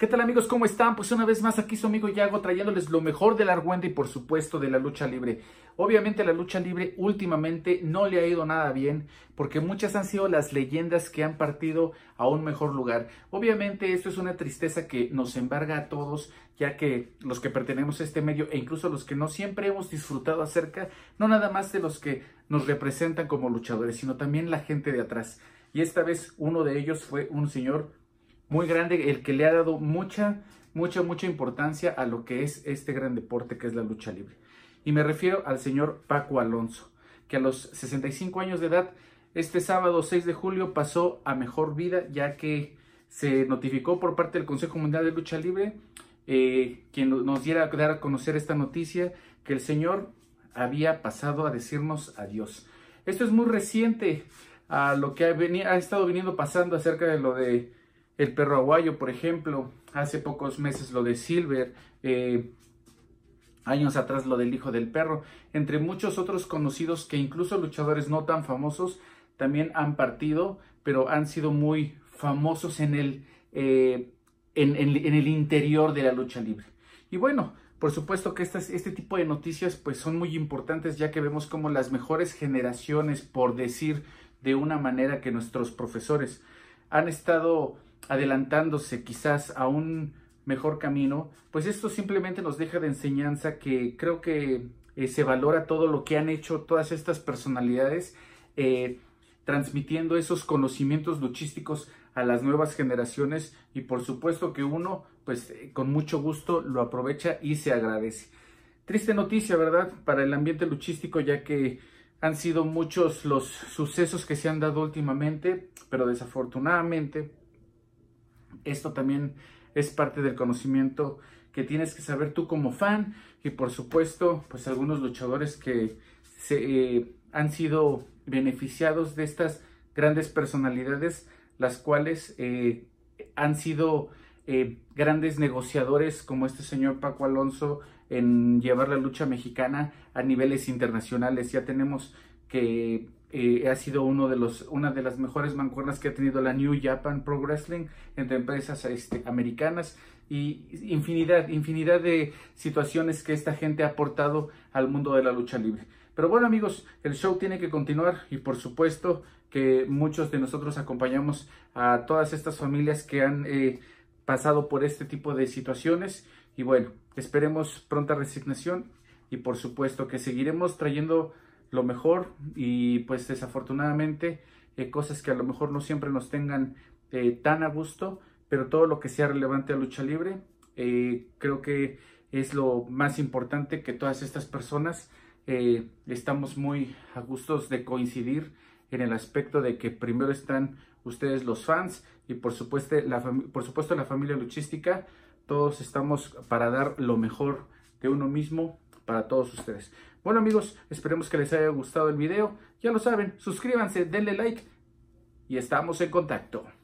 ¿Qué tal amigos? ¿Cómo están? Pues una vez más aquí su amigo Yago trayéndoles lo mejor de la argüenda y por supuesto de la lucha libre. Obviamente la lucha libre últimamente no le ha ido nada bien porque muchas han sido las leyendas que han partido a un mejor lugar. Obviamente esto es una tristeza que nos embarga a todos ya que los que pertenecemos a este medio e incluso los que no siempre hemos disfrutado acerca, no nada más de los que nos representan como luchadores, sino también la gente de atrás. Y esta vez uno de ellos fue un señor muy grande, el que le ha dado mucha, mucha, mucha importancia a lo que es este gran deporte que es la lucha libre. Y me refiero al señor Paco Alonso, que a los 65 años de edad, este sábado 6 de julio pasó a mejor vida, ya que se notificó por parte del Consejo Mundial de Lucha Libre, eh, quien nos diera a conocer esta noticia, que el señor había pasado a decirnos adiós. Esto es muy reciente a lo que ha, ha estado viniendo pasando acerca de lo de el perro aguayo, por ejemplo, hace pocos meses lo de Silver, eh, años atrás lo del hijo del perro, entre muchos otros conocidos que incluso luchadores no tan famosos también han partido, pero han sido muy famosos en el, eh, en, el interior de la lucha libre. Y bueno, por supuesto que este tipo de noticias pues son muy importantes ya que vemos como las mejores generaciones, por decir de una manera que nuestros profesores han estado adelantándose quizás a un mejor camino, pues esto simplemente nos deja de enseñanza que creo que eh, se valora todo lo que han hecho todas estas personalidades, eh, transmitiendo esos conocimientos luchísticos a las nuevas generaciones y por supuesto que uno, pues eh, con mucho gusto lo aprovecha y se agradece. Triste noticia, ¿verdad? Para el ambiente luchístico, ya que han sido muchos los sucesos que se han dado últimamente, pero desafortunadamente esto también es parte del conocimiento que tienes que saber tú como fan y por supuesto pues algunos luchadores que se, eh, han sido beneficiados de estas grandes personalidades las cuales eh, han sido eh, grandes negociadores como este señor Paco Alonso en llevar la lucha mexicana a niveles internacionales ya tenemos que eh, ha sido uno de los, una de las mejores mancuernas que ha tenido la New Japan Pro Wrestling entre empresas este, americanas y infinidad, infinidad de situaciones que esta gente ha aportado al mundo de la lucha libre. Pero bueno amigos, el show tiene que continuar y por supuesto que muchos de nosotros acompañamos a todas estas familias que han eh, pasado por este tipo de situaciones y bueno, esperemos pronta resignación y por supuesto que seguiremos trayendo lo mejor y pues desafortunadamente eh, cosas que a lo mejor no siempre nos tengan eh, tan a gusto, pero todo lo que sea relevante a lucha libre, eh, creo que es lo más importante que todas estas personas eh, estamos muy a gustos de coincidir en el aspecto de que primero están ustedes los fans y por supuesto la, por supuesto la familia luchística, todos estamos para dar lo mejor de uno mismo para todos ustedes. Bueno amigos, esperemos que les haya gustado el video. Ya lo saben, suscríbanse, denle like y estamos en contacto.